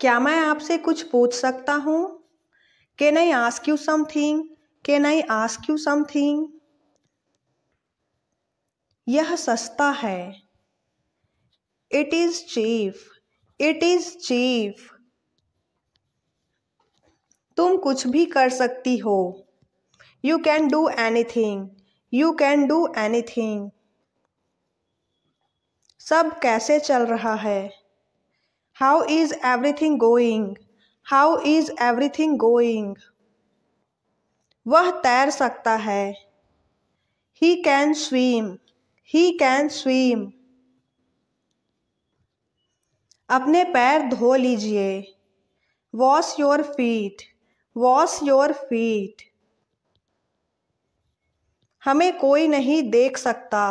क्या मैं आपसे कुछ पूछ सकता हूँ can I ask you something can I ask you something यह सस्ता है it is cheap it is cheap तुम कुछ भी कर सकती हो you can do anything you can do anything सब कैसे चल रहा है how is everything going how is everything going वह तैर सकता है he can swim he can swim अपने पैर धो लीजिए Wash your feet Wash your feet हमें कोई नहीं देख सकता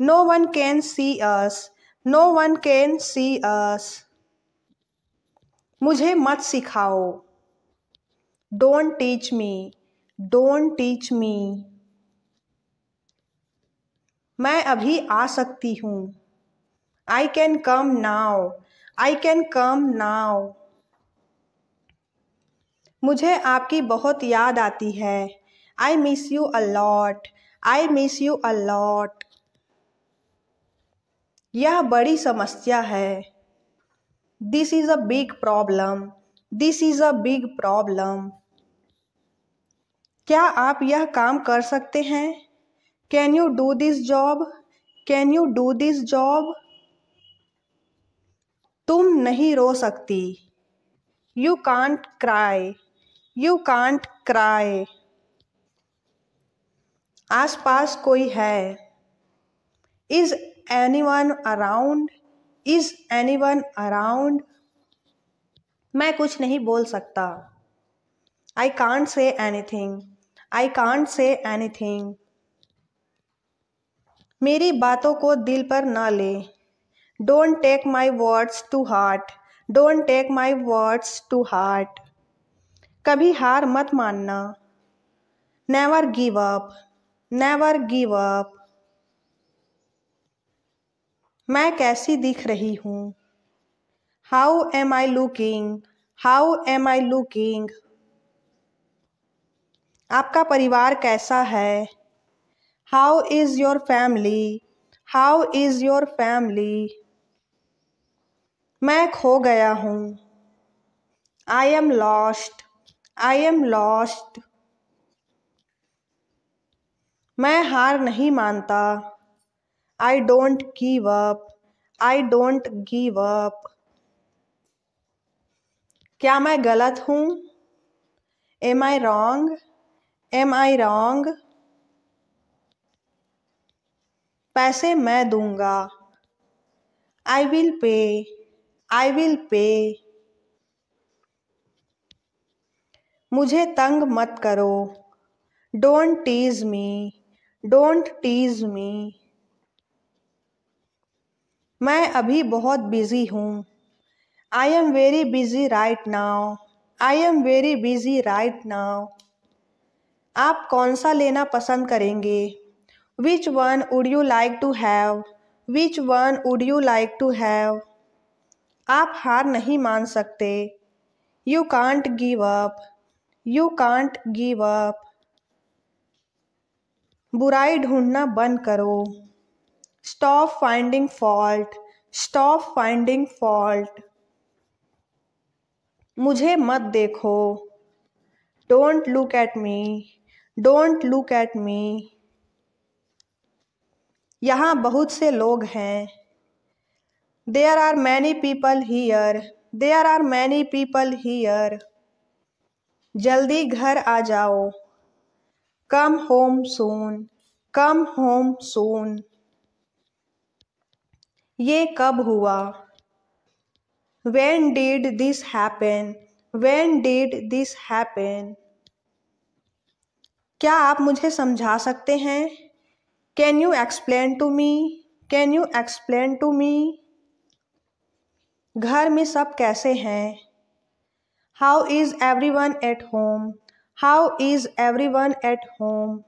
no one can see us. No one can see us. मुझे मत सिखाओ don't teach me don't teach me मैं अभी आ सकती हूँ I can come now I can come नाव मुझे आपकी बहुत याद आती है I miss you a lot I miss you a lot यह बड़ी समस्या है this is a big problem this is a big problem क्या आप यह काम कर सकते हैं can you do this job can you do this job तुम नहीं रो सकती you can't cry you can't cry आस पास कोई है is anyone around is anyone around मैं कुछ नहीं बोल सकता I can't say anything I can't say anything मेरी बातों को दिल पर ना ले don't take my words to heart don't take my words to heart कभी हार मत मानना never give up never give up मैं कैसी दिख रही हूँ how am I looking how am I looking आपका परिवार कैसा है how is your family how is your family मैं खो गया हूँ I am lost I am lost मैं हार नहीं मानता I don't give up I don't give up क्या मैं गलत हूँ am I wrong am I wrong पैसे मैं दूंगा I will pay I will pay मुझे तंग मत करो don't tease me don't tease me मैं अभी बहुत बिज़ी हूँ I am very busy right now I am very busy right now आप कौन सा लेना पसंद करेंगे which one would you like to have which one would you like to have आप हार नहीं मान सकते you can't give up you can't give up बुराई ढूंढना बंद करो stop finding fault stop finding fault मुझे मत देखो don't look at me don't look at me यहाँ बहुत से लोग हैं there are many people here there are many people here जल्दी घर आ जाओ come home soon come home soon ये कब हुआ when did this happen when did this happen क्या आप मुझे समझा सकते हैं can you explain to me can you explain to me घर में सब कैसे हैं how is everyone at home how is everyone at home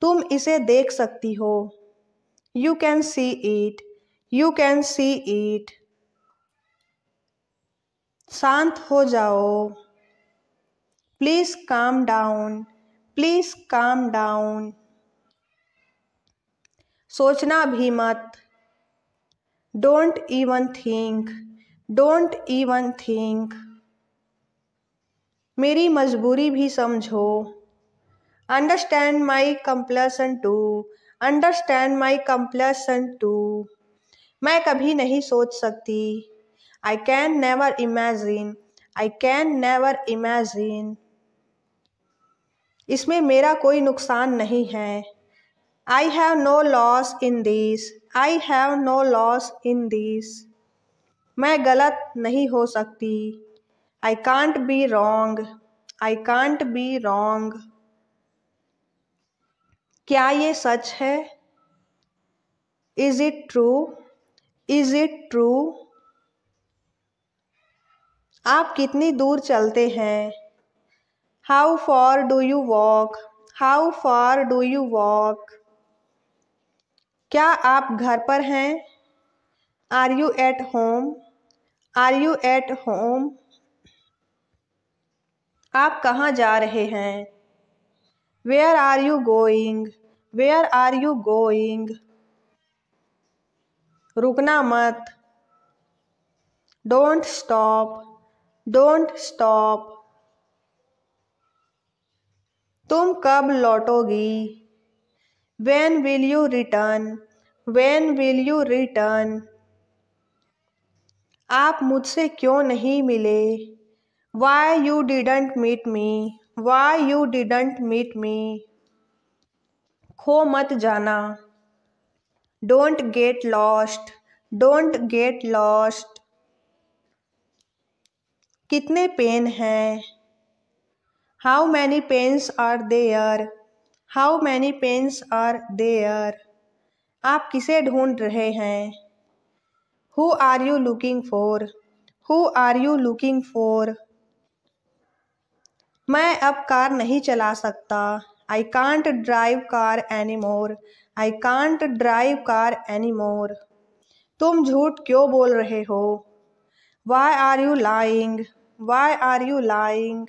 तुम इसे देख सकती हो you can see it you can see it शांत हो जाओ please calm down please calm down सोचना भी मत don't even think don't even think मेरी मजबूरी भी समझो understand my compulsion too understand my compulsion too मैं कभी नहीं सोच सकती I can never imagine I can never imagine इसमें मेरा कोई नुकसान नहीं है I have no loss in this I have no loss in this मैं गलत नहीं हो सकती I can't be wrong I can't be wrong क्या ये सच है is it true is it true आप कितनी दूर चलते हैं how far do you walk how far do you walk क्या आप घर पर हैं are you at home are you at home आप कहाँ जा रहे हैं where are you going where are you going रुकना मत डोंट स्टॉप डोंट स्टॉप तुम कब लौटोगी when will you return when will you return आप मुझसे क्यों नहीं मिले Y you didn't meet me why you didn't meet me खो मत जाना don't get lost don't get lost कितने पेन हैं how many pens are there how many pens are there आप किसे ढूंढ रहे हैं who are you looking for who are you looking for मैं अब कार नहीं चला सकता I can't drive car anymore I can't drive car anymore तुम झूठ क्यों बोल रहे हो why are you lying why are you lying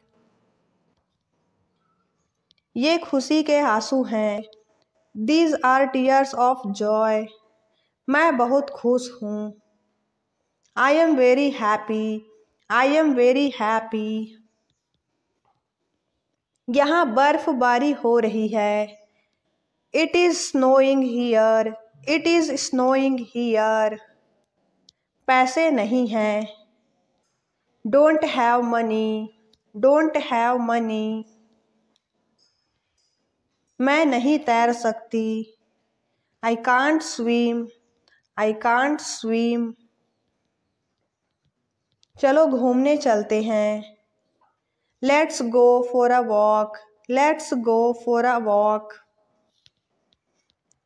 ये खुशी के आंसू हैं these are tears of joy मैं बहुत खुश हूँ I am very happy I am very happy यहाँ बर्फबारी हो रही है it is snowing here it is snowing here पैसे नहीं हैं don't have money don't have money मैं नहीं तैर सकती I can't swim I can't swim चलो घूमने चलते हैं let's go for a walk let's go for a walk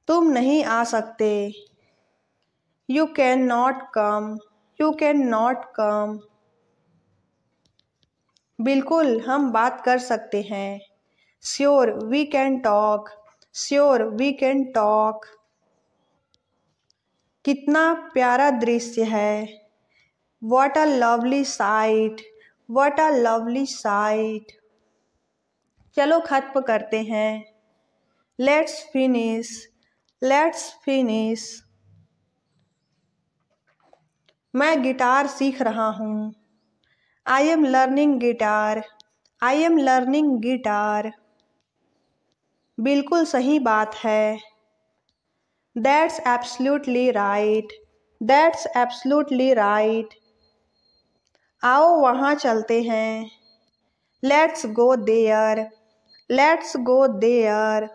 तुम नहीं आ सकते you can not come you can not come बिल्कुल हम बात कर सकते हैं sure we can talk sure we can talk कितना प्यारा दृश्य है what a lovely sight what a lovely sight चलो खत्म करते हैं लेट्स फिनिश लेट्स फिनिश मैं गिटार सीख रहा हूँ I am learning guitar I am learning guitar बिल्कुल सही बात है that's absolutely right that's absolutely right आओ वहाँ चलते हैं let's go there let's go there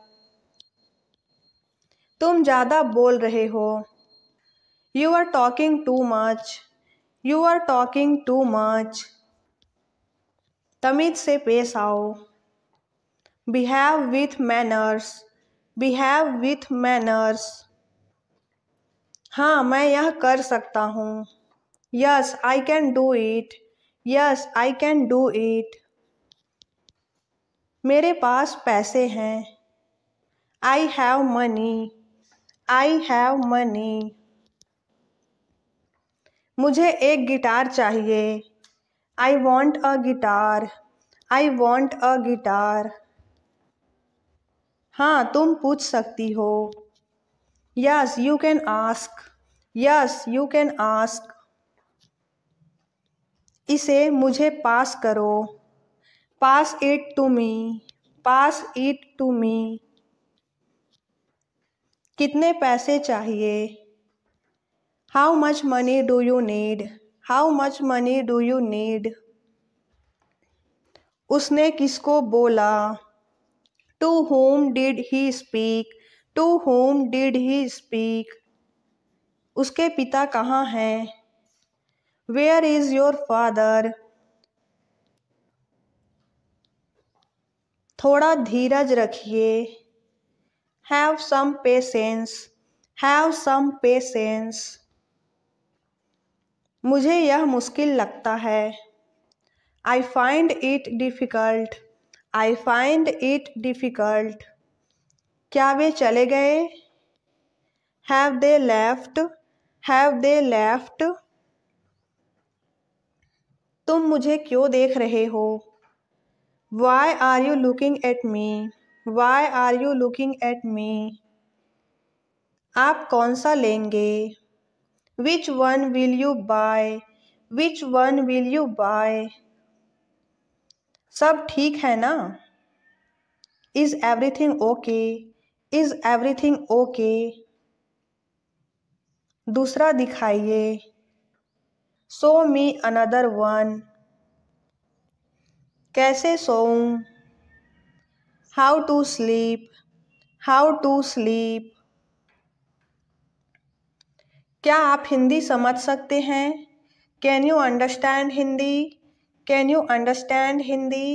तुम ज़्यादा बोल रहे हो you are talking too much you are talking too much तमीज से पेश आओ behave with manners behave with manners हाँ मैं यह कर सकता हूँ yes I can do it yes I can do it मेरे पास पैसे हैं I have money I have money मुझे एक गिटार चाहिए आई want a guitar I want a guitar हाँ तुम पूछ सकती हो yes you can ask yes you can ask इसे मुझे पास करो pass it to me pass it to me कितने पैसे चाहिए how much money do you need how much money do you need उसने किसको बोला to whom did he speak to whom did he speak उसके पिता कहाँ हैं वेयर इज योर फादर थोड़ा धीरज रखिए have some patience have some patience मुझे यह मुश्किल लगता है I find it difficult I find it difficult क्या वे चले गए have they left have they left तुम मुझे क्यों देख रहे हो why are you looking at me why are you looking at me आप कौन सा लेंगे which one will you buy which one will you buy सब ठीक है ना is everything okay is everything okay दूसरा दिखाइए सो मी अनदर वन कैसे सोऊं how to sleep how to sleep क्या आप हिंदी समझ सकते हैं can you understand Hindi can you understand Hindi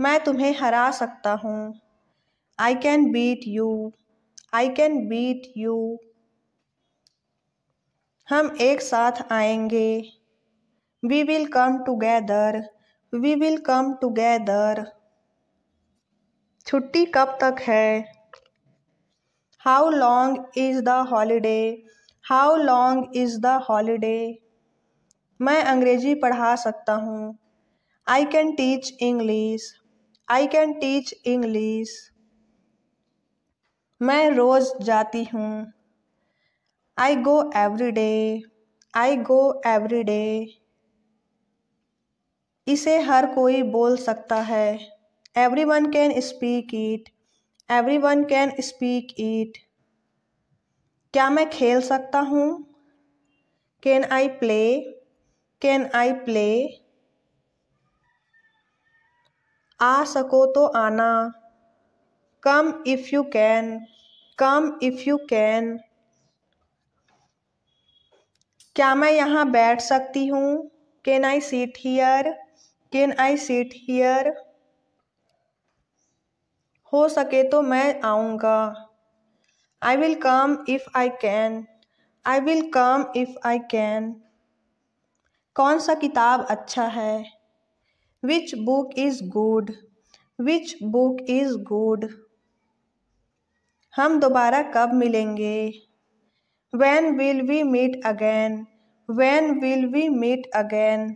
मैं तुम्हें हरा सकता हूँ I can beat you I can beat you हम एक साथ आएंगे we will come together we will come together छुट्टी कब तक है how long is the holiday how long is the holiday मैं अंग्रेज़ी पढ़ा सकता हूँ I can teach English I can teach English मैं रोज़ जाती हूँ I go every day. I go every day इसे हर कोई बोल सकता है everyone can speak it everyone can speak it क्या मैं खेल सकता हूँ can I play can I play आ सको तो आना come if you can come if you can क्या मैं यहाँ बैठ सकती हूँ can I sit here can I sit here हो सके तो मैं आऊँगा I will come if I can I will come if I can कौन सा किताब अच्छा है which book is good which book is good हम दोबारा कब मिलेंगे When will we meet again? When will we meet again?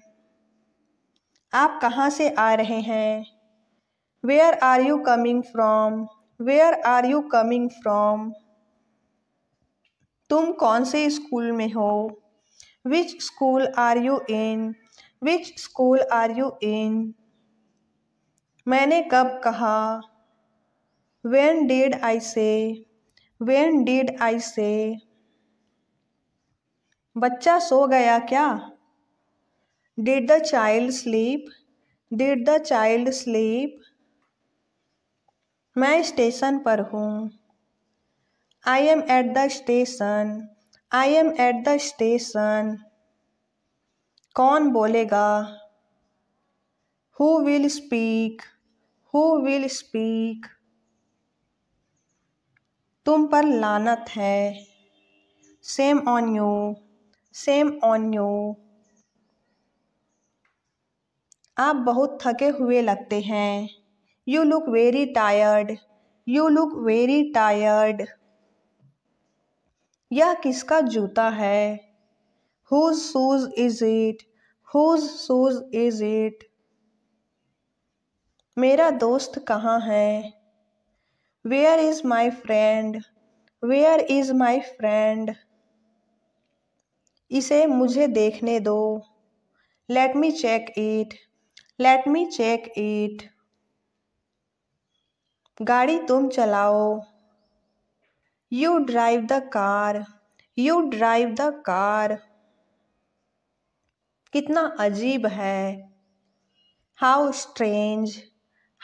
आप कहाँ से आ रहे हैं Where are you coming from? Where are you coming from? तुम कौन से स्कूल में हो Which school are you in? Which school are you in? मैंने कब कहा When did I say? When did I say? बच्चा सो गया क्या did the child sleep did the child sleep मैं स्टेशन पर हूँ I am at the station I am at the station कौन बोलेगा who will speak who will speak तुम पर लानत है shame on you shame on you आप बहुत थके हुए लगते हैं you look very tired you look very tired यह किसका जूता है whose shoes is it whose shoes is it मेरा दोस्त कहाँ है where is my friend where is my friend इसे मुझे देखने दो let me check it let me check it गाड़ी तुम चलाओ you drive the car you drive the car कितना अजीब है हाउ स्ट्रेंज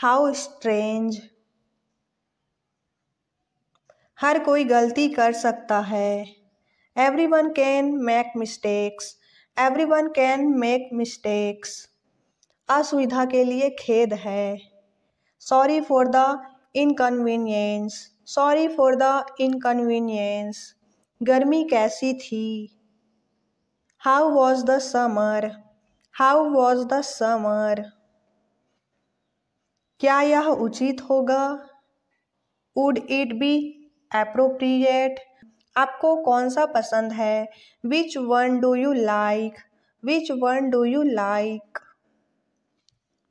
हाउ स्ट्रेंज हर कोई गलती कर सकता है everyone can make mistakes everyone can make mistakes असुविधा के लिए खेद है sorry for the inconvenience sorry for the inconvenience गर्मी कैसी थी how was the summer how was the summer क्या यह उचित होगा वुड इट बी अप्रोप्रिएट आपको कौन सा पसंद है which one do you like which one do you like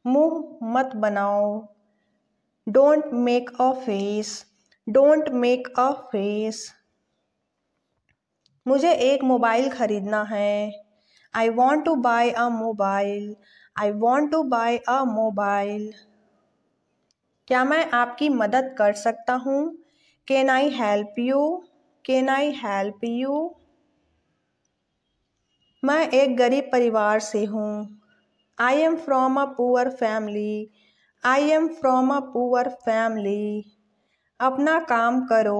मुंह मत बनाओ don't make a face don't make a face मुझे एक मोबाइल ख़रीदना है I want to buy a mobile I want to buy a mobile क्या मैं आपकी मदद कर सकता हूँ can I help you can I help you मैं एक गरीब परिवार से हूँ I am from a poor family I am from a poor family अपना काम करो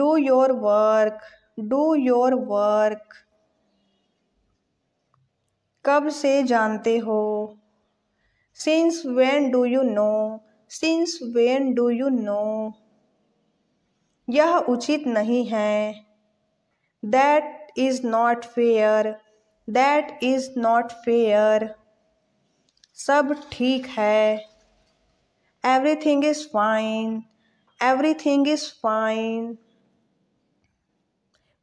do your work do your work कब से जानते हो since when do you know since when do you know यह उचित नहीं है that is not fair that is not fair सब ठीक है everything is fine everything is fine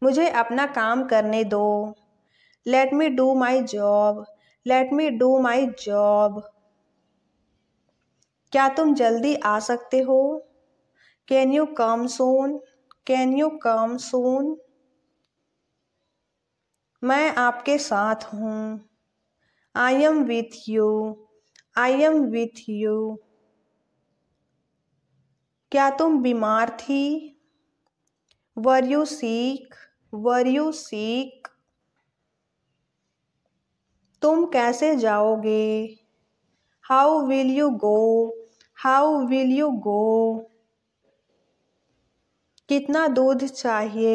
मुझे अपना काम करने दो let me do my job let me do my job क्या तुम जल्दी आ सकते हो can you come soon can you come soon मैं आपके साथ हूँ I am with you I am with you क्या तुम बीमार थी वर यू सीख वर यू सीख तुम कैसे जाओगे how will you go how will you go कितना दूध चाहिए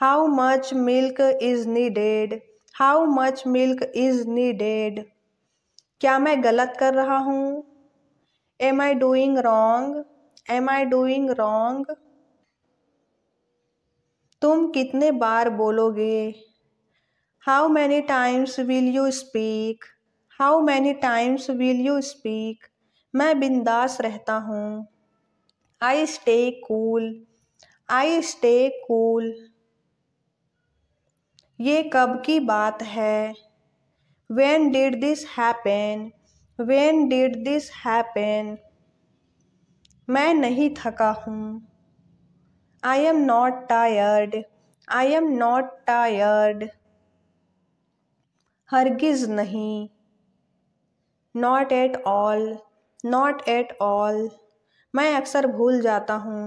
how much milk is needed how much milk is needed क्या मैं गलत कर रहा हूँ am I doing wrong am I doing wrong तुम कितने बार बोलोगे how many times will you speak how many times will you speak मैं बिंदास रहता हूँ I stay cool I stay cool ये कब की बात है when did this happen when did this happen मैं नहीं थका हूँ I am not tired I am not tired हरगिज नहीं not at all not at all मैं अक्सर भूल जाता हूँ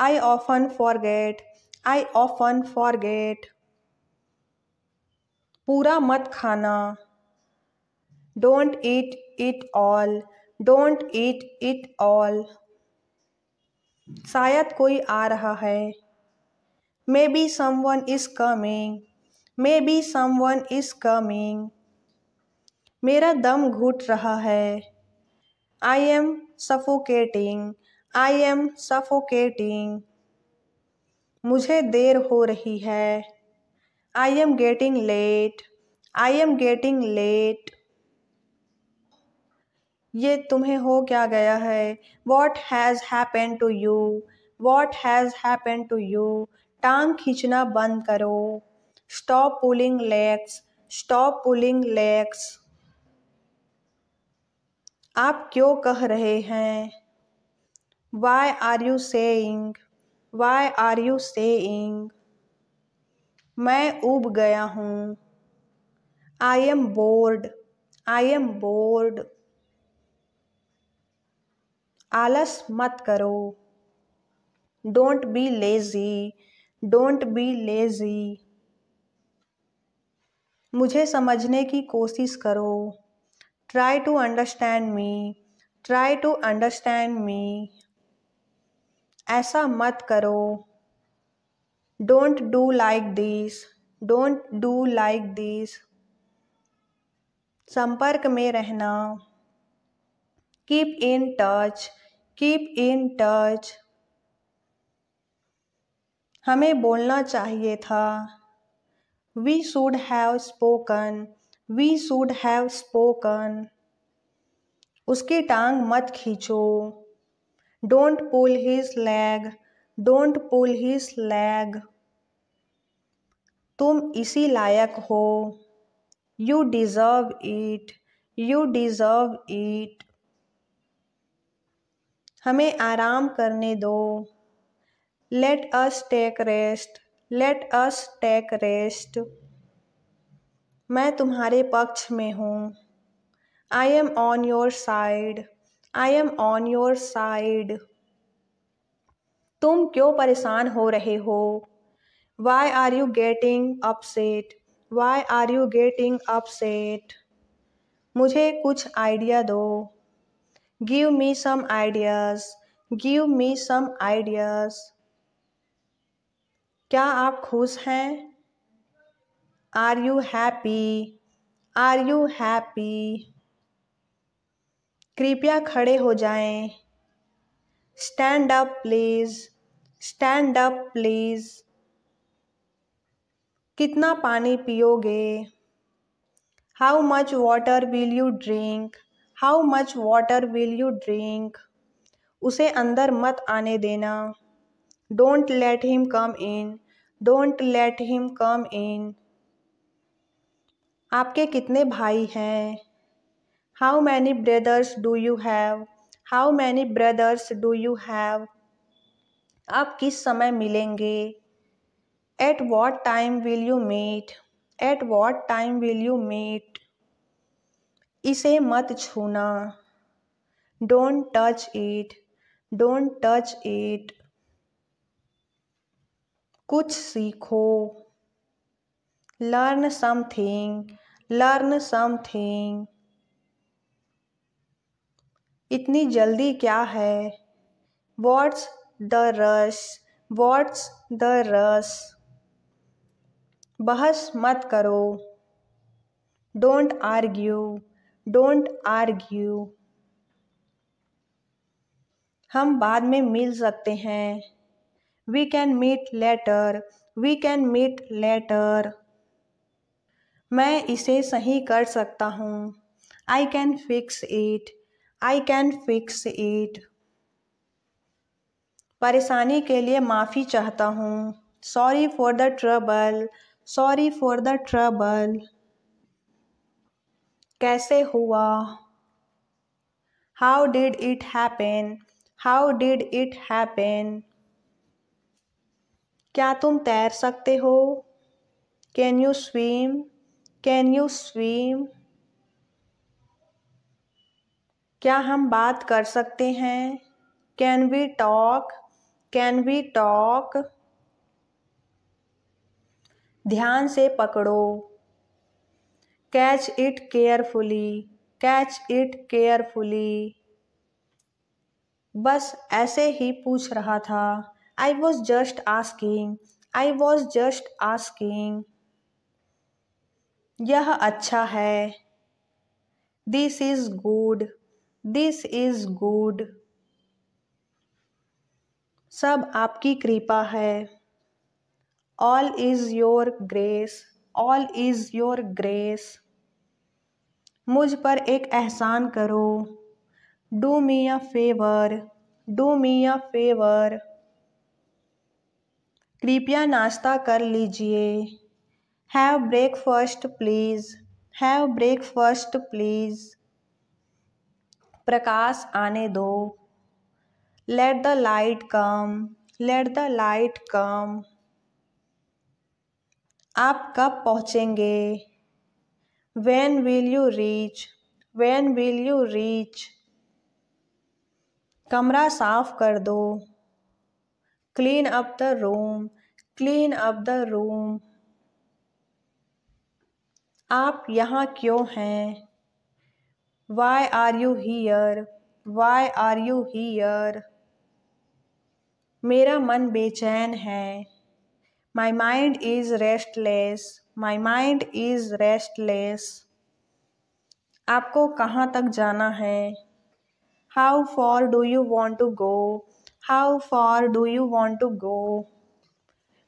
I often forget I often forget पूरा मत खाना don't eat it all don't eat it all शायद कोई आ रहा है maybe someone is coming maybe someone is coming मेरा दम घुट रहा है I am suffocating I am suffocating मुझे देर हो रही है I am getting late I am getting late ये तुम्हें हो क्या गया है what has happen to you what has happen to you टांग खींचना बंद करो stop pulling legs stop pulling legs आप क्यों कह रहे हैं why are you ing why are you ing मैं उब गया हूँ I am bored I am bored आलस मत करो don't be lazy don't be lazy मुझे समझने की कोशिश करो try to understand me try to understand me ऐसा मत करो don't do like this don't do like this संपर्क में रहना keep in touch keep in touch हमें बोलना चाहिए था we should have spoken we should have spoken उसकी टांग मत खींचो don't pull his leg don't pull his leg तुम इसी लायक हो you deserve it you deserve it हमें आराम करने दो let us take rest let us take rest मैं तुम्हारे पक्ष में हूँ I am on your side I am on your side तुम क्यों परेशान हो रहे हो why are you getting upset why are you getting upset मुझे कुछ आइडिया दो give me some ideas give me some ideas क्या आप खुश हैं are you happy are you happy कृपया खड़े हो जाएं stand up please stand up please कितना पानी पियोगे how much water will you drink how much water will you drink उसे अंदर मत आने देना don't let him come in don't let him come in आपके कितने भाई हैं how many brothers do you have how many brothers do you have आप किस समय मिलेंगे at what time will you meet eight what time will you meet इसे मत छूना don't touch it don't touch it कुछ सीखो लर्न समथिंग लर्न समथिंग इतनी जल्दी क्या है what's the rush what's the rush बहस मत करो डोंट आर्ग्यू डोंट आर्ग्यू हम बाद में मिल सकते हैं we can meet later we can meet later मैं इसे सही कर सकता हूँ I can fix it I can fix it परेशानी के लिए माफ़ी चाहता हूँ sorry for the trouble sorry for the trouble कैसे हुआ how did it happen how did it happen क्या तुम तैर सकते हो can you swim can you swim क्या हम बात कर सकते हैं can we talk can we talk ध्यान से पकड़ो catch it carefully catch it carefully बस ऐसे ही पूछ रहा था I was just asking I was just asking यह अच्छा है this is good this is good सब आपकी कृपा है all is your grace all is your grace मुझ पर एक एहसान करो do me a favour do me a favour कृपया नाश्ता कर लीजिए have breakfast please have breakfast please प्रकाश आने दो let the light come let the light come आप कब पहुँचेंगे when will you reach when will you reach कमरा साफ कर दो clean up the room clean up the room आप यहाँ क्यों हैं why are you here why are you here मेरा मन बेचैन है my mind is restless my mind is restless आपको कहाँ तक जाना है how far do you want to go how far do you want to go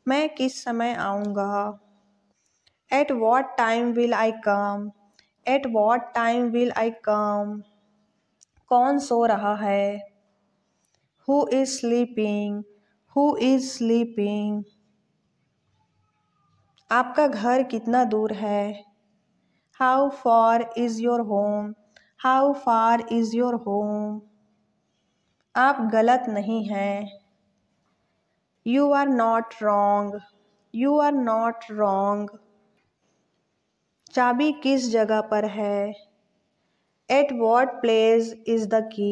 मैं किस समय आऊँगा at what time will I come at what time will I come कौन सो रहा है who is sleeping who is sleeping आपका घर कितना दूर है how far is your home how far is your home आप गलत नहीं हैं you are not wrong you are not wrong चाबी किस जगह पर है at what place is the की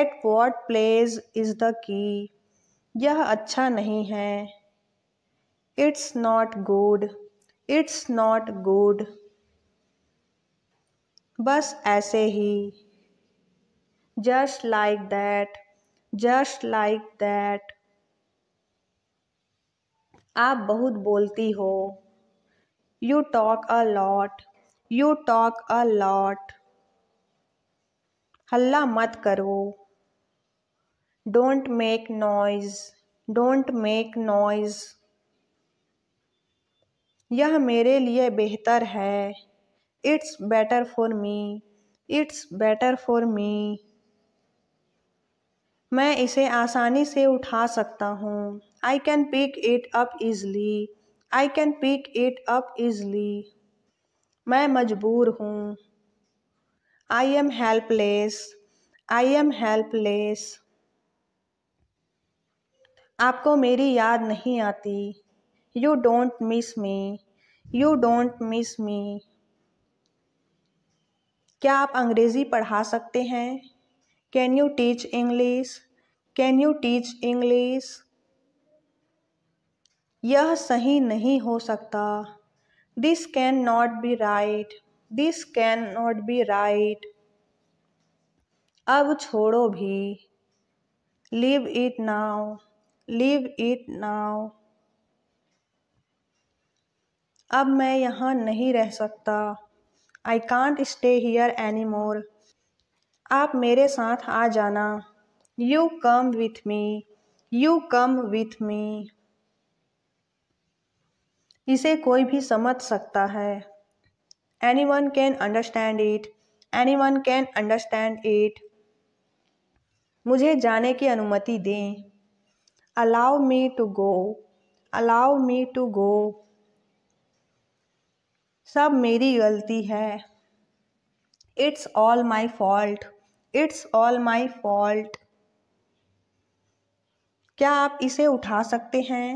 at what place is the key यह अच्छा नहीं है it's not good it's not good बस ऐसे ही just like that just like that आप बहुत बोलती हो you talk a lot you talk a lot हल्ला मत करो don't make noise don't make noise यह मेरे लिए बेहतर है it's better for me it's better for me मैं इसे आसानी से उठा सकता हूँ I can pick it up easily I can pick it up easily मैं मजबूर हूँ I am helpless I am helpless आपको मेरी याद नहीं आती you don't miss me you don't miss me क्या आप अंग्रेज़ी पढ़ा सकते हैं can you teach English can you teach English यह सही नहीं हो सकता this can not be right this can not be right अब छोड़ो भी leave it now leave it now अब मैं यहाँ नहीं रह सकता I can't stay here anymore आप मेरे साथ आ जाना you come with me you come with me इसे कोई भी समझ सकता है anyone can understand it anyone can understand it मुझे जाने की अनुमति दें allow me to go allow me to go सब मेरी गलती है it's all my fault it's all my fault क्या आप इसे उठा सकते हैं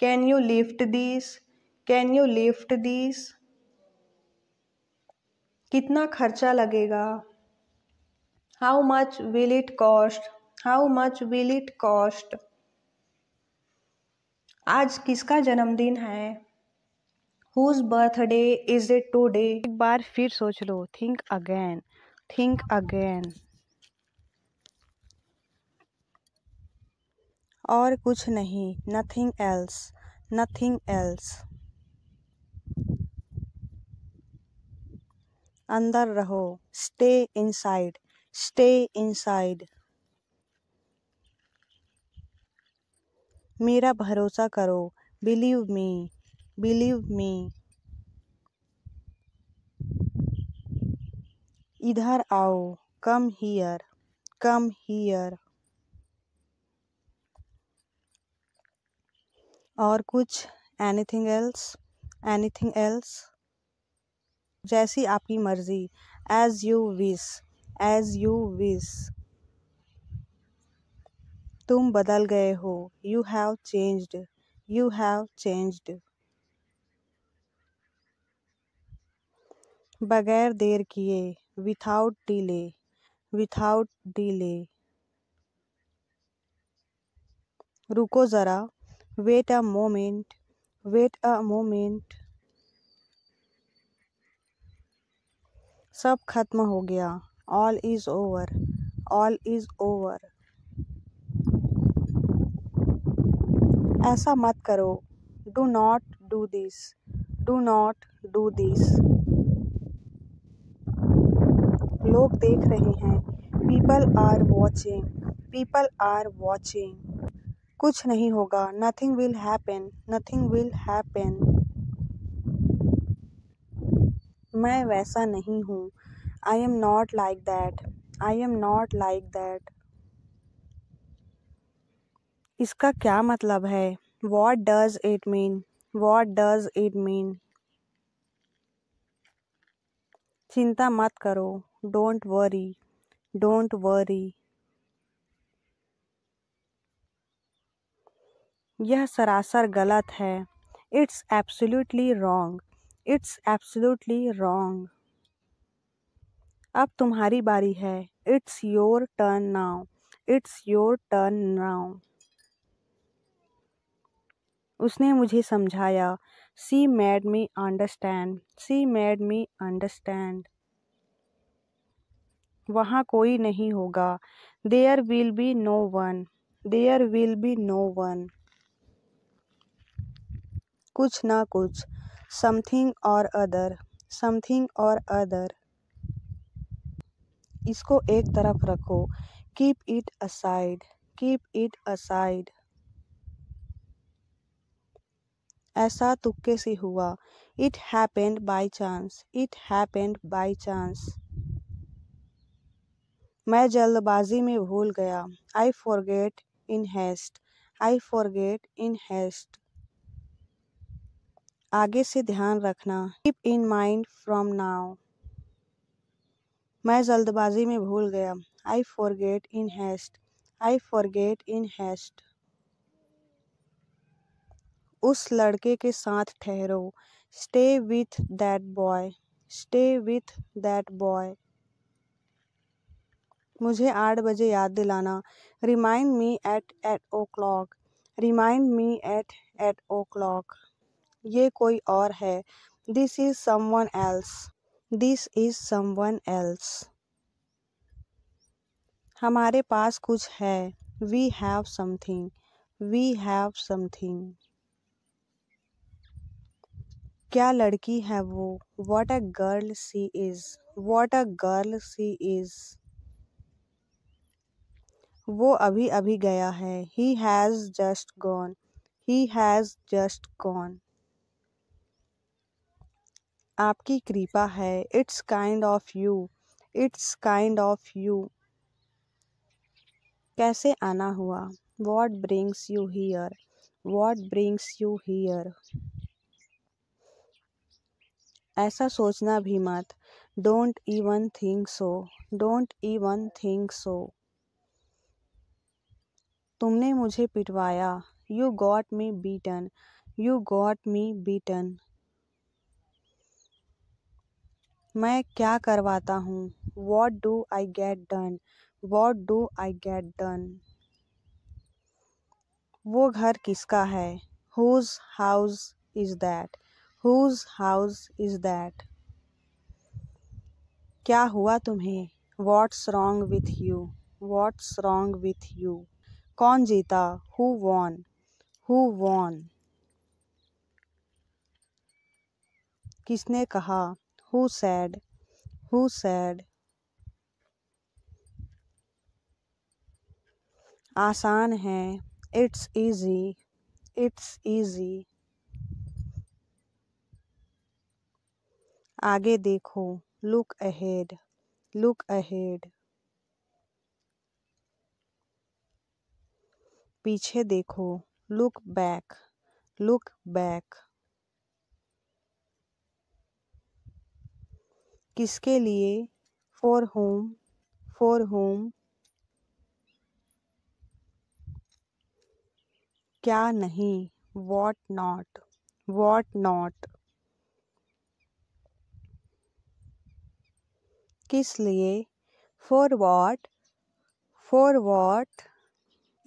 can you lift this can you lift this कितना खर्चा लगेगा how much will it cost how much will it cost आज किसका जन्मदिन है whose birthday is it today एक बार फिर सोच लो थिंक अगेन थिंक अगेन और कुछ नहीं नथिंग एल्स नथिंग एल्स अंदर रहो स्टे इनसाइड स्टे इनसाइड मेरा भरोसा करो बिलीव मी बिलीव मी इधर आओ कम हियर कम हियर और कुछ एनीथिंग एल्स एनीथिंग एल्स जैसी आपकी मर्ज़ी as you wish as you wish तुम बदल गए हो you have changed you have changed बगैर देर किए विथआउट डिले विथआउट डिले रुको ज़रा wait a moment wait a moment सब खत्म हो गया all is over all is over ऐसा मत करो do not do this do not do this लोग देख रहे हैं people are watching people are watching कुछ नहीं होगा nothing will happen nothing will happen मैं वैसा नहीं हूँ I am not like that I am not like that इसका क्या मतलब है what does it mean what does it mean चिंता मत करो डोंट वरी डोंट वरी यह सरासर गलत है it's absolutely wrong it's absolutely wrong अब तुम्हारी बारी है it's your turn now it's your turn now उसने मुझे समझाया she made me understand she made me understand वहाँ कोई नहीं होगा there will be no one there will be no one कुछ ना कुछ समथिंग और अदर समथिंग और अदर इसको एक तरफ रखो keep it aside keep it aside ऐसा तुक्के से हुआ it happened by chance it happened by chance मैं जल्दबाजी में भूल गया I forget in haste I forget in haste आगे से ध्यान रखना keep in mind from now मैं जल्दबाजी में भूल गया I forget in haste I forget in haste उस लड़के के साथ ठहरो stay with that boy stay with that boy मुझे आठ बजे याद दिलाना remind me at eight o'clock remind me at eight o'clock ये कोई और है this is someone else this is someone else हमारे पास कुछ है we have something we have something क्या लड़की है वो what a girl she is what a girl she is वो अभी अभी गया है he has just gone he has just gone आपकी कृपा है it's kind of you it's kind of you कैसे आना हुआ what brings you here what brings you here ऐसा सोचना भी मत don't even think so don't even think so तुमने मुझे पिटवाया you got me beaten you got me beaten मैं क्या करवाता हूँ what do I get done what do I get done वो घर किसका है whose house is that whose house is that क्या हुआ तुम्हें watts wrong with you what's wrong with you कौन जीता हु वॉन हु वॉन किसने कहा Who said? Who said? आसान है इट्स इजी इट्स इजी आगे देखो लुक अहेड लुक अहेड पीछे देखो लुक बैक लुक बैक किसके लिए फॉर होम फॉर होम क्या नहीं वॉट नॉट वॉट नॉट किस लिए फॉर वॉट फॉर वॉट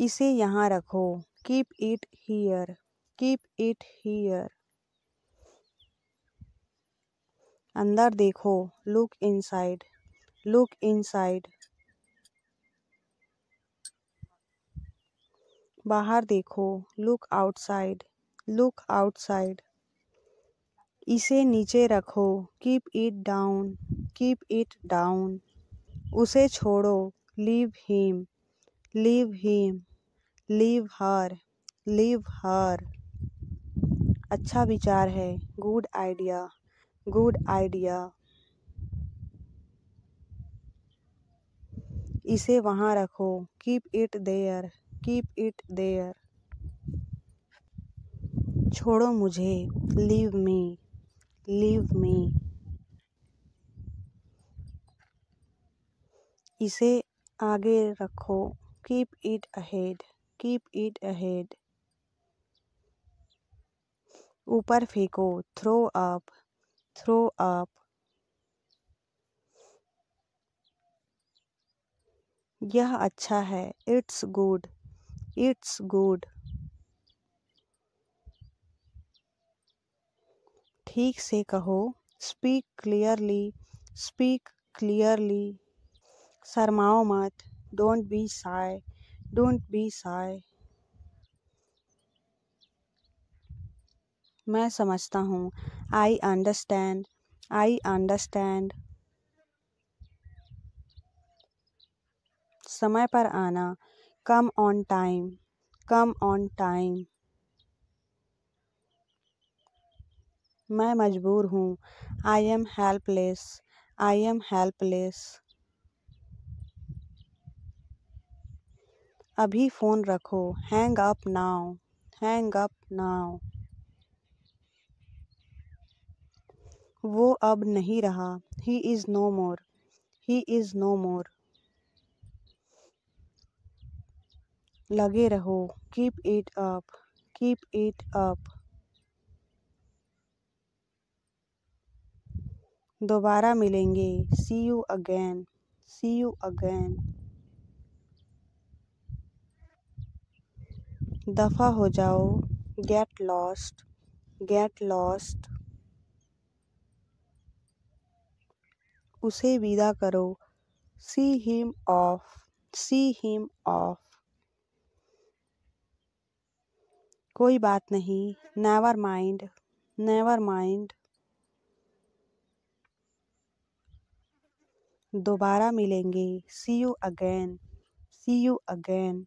इसे यहाँ रखो keep it here keep it here अंदर देखो लुक इनसाइड लुक इनसाइड बाहर देखो लुक आउटसाइड लुक आउटसाइड इसे नीचे रखो keep it down keep it down उसे छोड़ो leave him leave him leave her leave her अच्छा विचार है गुड आइडिया गुड आइडिया इसे वहाँ रखो keep it there keep it there छोड़ो मुझे लीव मी लीव मी इसे आगे रखो keep it ahead keep it ahead ऊपर फेंको थ्रो अप throw up. यह अच्छा है इट्स गुड इट्स गुड ठीक से कहो स्पीक क्लियरली स्पीक क्लियरली शर्माओ मत don't be shy don't be shy मैं समझता हूँ आई अंडरस्टैंड आई अंडरस्टैंड समय पर आना come on time come on time मैं मजबूर हूँ I am helpless I am helpless अभी फ़ोन रखो hang up now hang up now वो अब नहीं रहा he is no more he is no more लगे रहो keep it up keep it up दोबारा मिलेंगे see you again see you again दफ़ा हो जाओ गेट लॉस्ट गेट लॉस्ट उसे विदा करो see him off see him off कोई बात नहीं नेवर माइंड नेवर माइंड दोबारा मिलेंगे see you again see you again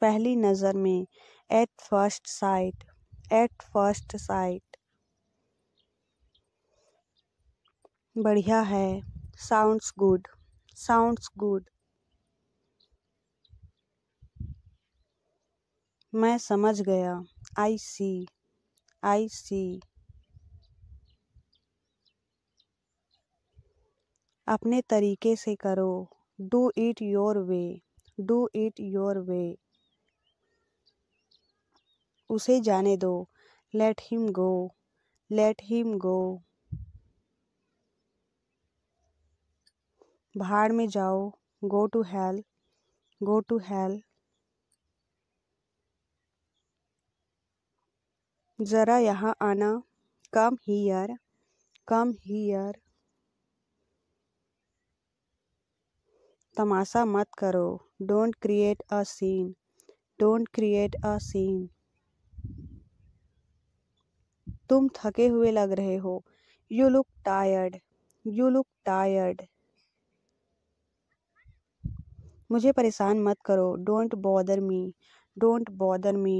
पहली नज़र में at first sight at first sight बढ़िया है साउंड्स गुड साउंड्स गुड मैं समझ गया आई सी आई सी अपने तरीके से करो do it your way do it your way उसे जाने दो let him go let him go भाड़ में जाओ go to hell go to hell ज़रा यहाँ आना कम हीयर कम हीयर तमाशा मत करो don't create a scene don't create a scene तुम थके हुए लग रहे हो you look tired you look tired मुझे परेशान मत करो don't bother me don't bother me